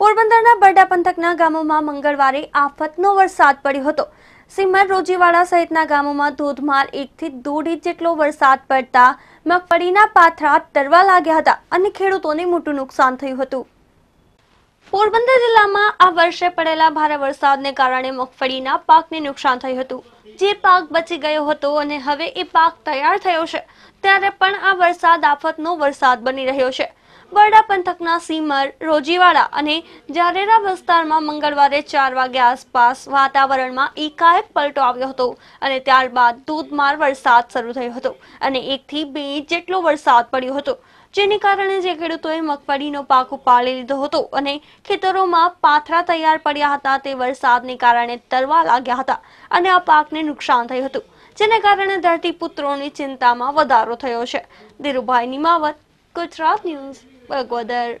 પોરબંદરના બરડા પંથકના ગામોમાં મંગળવારે આફતનો વરસાદ પડ્યો હતો સીમર રોજીવાડા સહિતના ગામોમાં ધોધમાર એકથી દોઢ ઇંચ જેટલો વરસાદ પડતા મગફળીના પાથરા તરવા લાગ્યા હતા અને ખેડૂતોને મોટું નુકસાન થયું હતું પોરબંદર જિલ્લામાં આ વર્ષે પડેલા ભારે વરસાદને કારણે મગફળીના પાકને નુકસાન થયું હતું જે પાક બચી ગયો હતો અને હવે એ પાક તૈયાર થયો છે ત્યારે પણ આ વરસાદ આફતનો વરસાદ બની રહ્યો છે બરડા પંથકના સીમર રોજીવાડા અને જારેરા વિસ્તારમાં મંગળવારે ચાર વાગ્યા આસપાસ વાતાવરણમાં એકાએક પલટો આવ્યો હતો અને ત્યારબાદ ધોધમાર વરસાદ શરૂ થયો હતો અને એકથી બે ઇંચ જેટલો વરસાદ પડ્યો હતો જેને કારણે જે ખેડૂતોએ મગફળીનો પાક ઉપાડી લીધો હતો અને ખેતરોમાં પાથરા તૈયાર પડ્યા હતા તે વરસાદને કારણે તરવા લાગ્યા હતા અને આ પાકને નુકસાન થયું હતું જેને કારણે ધરતીપુત્રોની ચિંતામાં વધારો થયો છે ધીરુભાઈ નિમાવત ગુજરાત ન્યૂઝ 外国的。